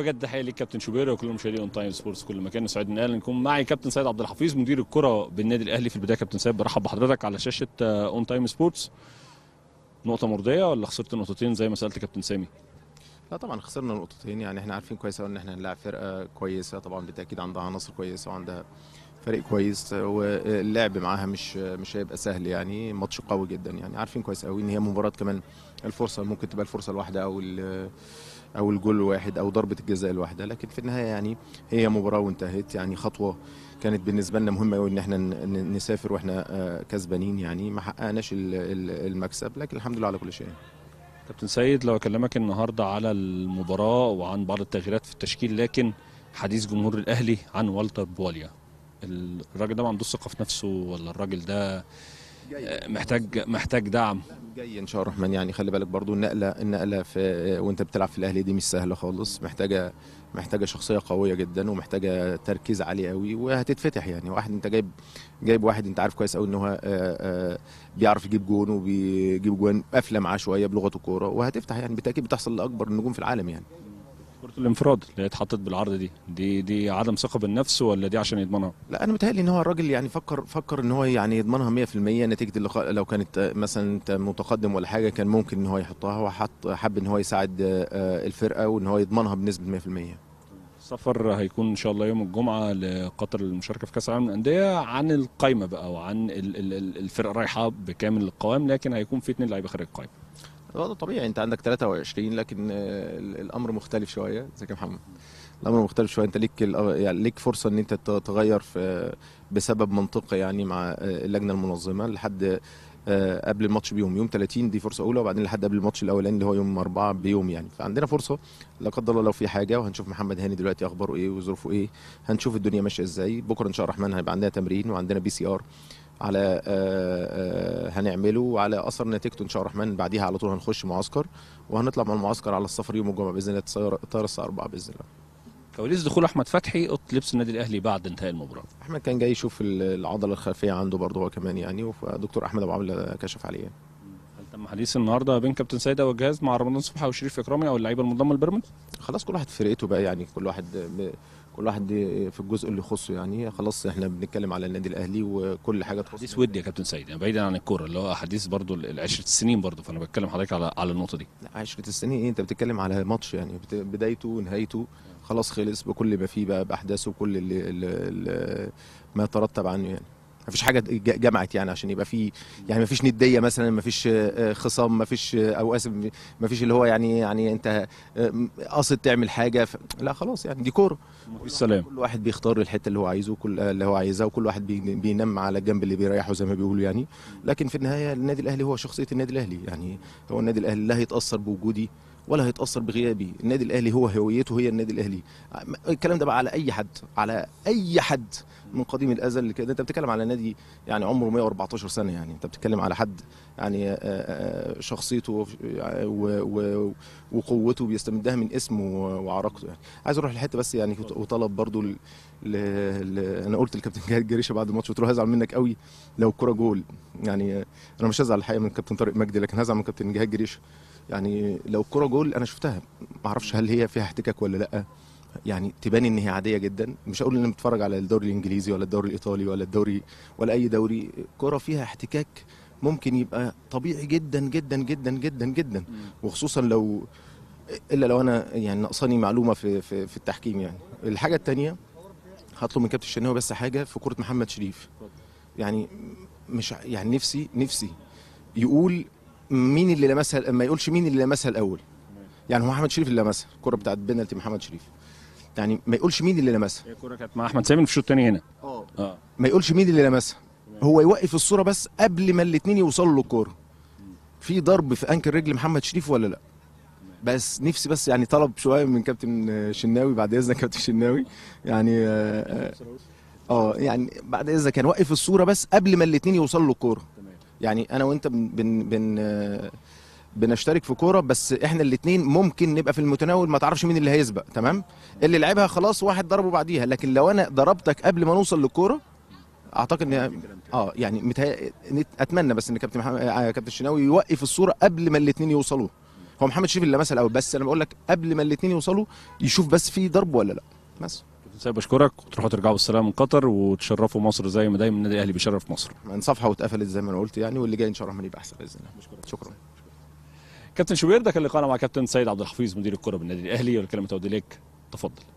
بجد تحيه ليك كابتن شوبير وكل مشاهدي اون تايم سبورتس كل مكان سعيد ان نكون معي كابتن سيد عبد الحفيظ مدير الكره بالنادي الاهلي في البدايه كابتن سيد برحب بحضرتك على شاشه آه، اون تايم سبورتس نقطه مرضيه ولا خسرت نقطتين زي ما سالت كابتن سامي لا طبعا خسرنا نقطتين يعني احنا عارفين كويس قوي ان احنا هنلاعب فرقه كويسه طبعا بالتاكيد عندها عناصر كويسه وعندها فريق كويس واللعب معاها مش مش هيبقى سهل يعني ماتش قوي جدا يعني عارفين كويس قوي ان هي مباراه كمان الفرصه ممكن تبقى الفرصه الواحده او او الجول الواحد او ضربه الجزاء الواحده لكن في النهايه يعني هي مباراه وانتهت يعني خطوه كانت بالنسبه لنا مهمه قوي ان احنا نسافر واحنا آه، كسبانين يعني ما حققناش المكسب لكن الحمد لله على كل شيء كابتن سيد لو اكلمك النهارده على المباراه وعن بعض التغييرات في التشكيل لكن حديث جمهور الاهلي عن والتر بواليا الراجل ده ما عندوش ثقه في نفسه ولا الراجل ده آه، محتاج محتاج دعم جاي ان شاء الله الرحمن يعني خلي بالك برضو النقله النقله في وانت بتلعب في الاهلي دي مش سهله خالص محتاجه محتاجه شخصيه قويه جدا ومحتاجه تركيز عالي قوي وهتتفتح يعني واحد انت جايب جايب واحد انت عارف كويس قوي ان هو آه، آه، بيعرف يجيب جون وبيجيب جوان قافله معاه شويه بلغه الكوره وهتفتح يعني بالتاكيد بتحصل لاكبر النجوم في العالم يعني كره الانفراد اللي اتحطت بالعرض دي دي دي عدم ثقه بالنفس ولا دي عشان يضمنها لا انا متهيألي ان هو الراجل يعني فكر فكر ان هو يعني يضمنها 100% نتيجه اللقاء لو كانت مثلا انت متقدم ولا حاجه كان ممكن ان هو يحطها هو حط حب ان هو يساعد آه، الفرقه وان هو يضمنها بنسبه 100% السفر هيكون ان شاء الله يوم الجمعه لقطر للمشاركه في كاس العالم للانديه عن القايمه بقى وعن الفرقه رايحه بكامل القوام لكن هيكون في اثنين لعيبه خارج القايمه الوضع طبيعي انت عندك 23 لكن آه، الامر مختلف شويه ازيك يا محمد الامر مختلف شويه انت ليك يعني ليك فرصه ان انت تغير في بسبب منطقي يعني مع آه، اللجنه المنظمه لحد آه، قبل الماتش بيوم يوم 30 دي فرصه اولى وبعدين لحد قبل الماتش الاولاني اللي هو يوم 4 بيوم يعني فعندنا فرصه لا قدر الله لو في حاجه وهنشوف محمد هاني دلوقتي اخباره ايه وظروفه ايه هنشوف الدنيا ماشيه ازاي بكره ان شاء الله الرحمن هيبقى عندنا تمرين وعندنا بي سي ار على آه، آه، هنعمله وعلى اثر نتيجته ان شاء الله الرحمن بعديها على طول هنخش معسكر وهنطلع من المعسكر على السفر يوم الجمعه باذن الله طيار الساعه 4 باذن الله كواليس دخول احمد فتحي اوضه لبس النادي الاهلي بعد انتهاء المباراه احمد كان جاي يشوف العضله الخلفيه عنده برضه هو كمان يعني ودكتور احمد ابو عامله كشف عليه يعني. حديث النهارده بين كابتن او الجهاز مع رمضان صبحي وشريف اكرامي او اللعيبه المنضمه لبيراميدز خلاص كل واحد في فرقته بقى يعني كل واحد ب... كل واحد في الجزء اللي يخصه يعني خلاص احنا بنتكلم على النادي الاهلي وكل حاجه تخص حديث ودي يا كابتن سيد يعني بعيدا عن الكوره اللي هو حديث برضو 10 السنين برضو فانا بتكلم حضرتك على على النقطه دي لا عشرة السنين ايه انت بتتكلم على ماتش يعني بدايته ونهايته خلاص خلص بكل ما فيه بقى باحداثه وكل اللي, اللي, اللي ما ترتب عنه يعني فيش حاجه جمعت يعني عشان يبقى في يعني ما فيش نديه مثلا ما فيش آه، خصام ما فيش آه، او اسف ما فيش اللي هو يعني يعني انت آه، قاصد تعمل حاجه ف... لا خلاص يعني دي كوره السلام كل واحد بيختار الحته اللي هو عايزه كل اللي هو عايزها وكل واحد بينام على الجنب اللي بيريحه زي ما بيقولوا يعني لكن في النهايه النادي الاهلي هو شخصيه النادي الاهلي يعني هو النادي الاهلي لا هيتاثر بوجودي ولا هيتاثر بغيابي النادي الاهلي هو هويته هي النادي الاهلي الكلام ده بقى على اي حد على اي حد من قديم الازل كده انت بتتكلم على نادي يعني عمره 114 سنه يعني انت بتتكلم على حد يعني آه، آه، آه، شخصيته وقوته بيستمدها من اسمه وعراقته يعني عايز اروح لحته بس يعني وطلب برضو ل... ل... انا قلت للكابتن جهاد جريشه بعد الماتش قلت له هزعل منك قوي لو الكره جول يعني انا مش هزعل الحقيقه من الكابتن طارق مجدي لكن هزعل من الكابتن جهاد جريشه يعني لو الكره جول انا شفتها ما اعرفش هل هي فيها احتكاك ولا لا يعني تبان ان هي عاديه جدا مش هقول ان بتفرج على الدوري الانجليزي ولا الدوري الايطالي ولا الدوري ولا اي دوري كره فيها احتكاك ممكن يبقى طبيعي جدا جدا جدا جدا جدا وخصوصا لو الا لو انا يعني ناقصاني معلومه في في, في التحكيم يعني الحاجه الثانيه هطلب من كابتن الشناوي بس حاجه في كره محمد شريف يعني مش يعني نفسي نفسي يقول مين اللي لمسها ما يقولش مين اللي لمسها الاول يعني هو محمد شريف اللي لمسها الكره بتاعت بنالتي محمد شريف يعني ما يقولش مين اللي لمسها هي الكره كانت مع احمد سامي في الشوط الثاني هنا اه اه ما يقولش مين اللي لمسها هو يوقف الصوره بس قبل ما الاثنين يوصلوا للكوره في ضرب في انكل رجل محمد شريف ولا لا بس نفسي بس يعني طلب شويه من كابتن شناوي بعد اذنك كابتن شناوي يعني اه, آه،, آه، يعني بعد اذنك كان يعني وقف الصوره بس قبل ما الاثنين يوصلوا للكوره يعني انا وانت بن بن بنشترك في كوره بس احنا الاثنين ممكن نبقى في المتناول ما تعرفش مين اللي هيسبق تمام اللي لعبها خلاص واحد ضربه بعديها لكن لو انا ضربتك قبل ما نوصل للكوره اعتقد ان اه يعني متها... اتمنى بس ان كابتن محمد آه، كابتن الشناوي يوقف الصوره قبل ما الاثنين يوصلوا هو محمد شريف اللي مثل او بس انا بقول لك قبل ما الاثنين يوصلوا يشوف بس في ضرب ولا لا بس مساء بشكرك وتروحوا ترجعوا بالسلامه من قطر وتشرفوا مصر زي ما دايما النادي الاهلي بيشرف مصر من صفحه واتقفلت زي ما انا قلت يعني واللي جاي ان شاء الله هنبقى احسن باذن الله شكرا شكرا كابتن شوير ده كان لقاءنا مع كابتن سيد عبد الحفيظ مدير الكره بالنادي الاهلي والكلمه تعود اليك تفضل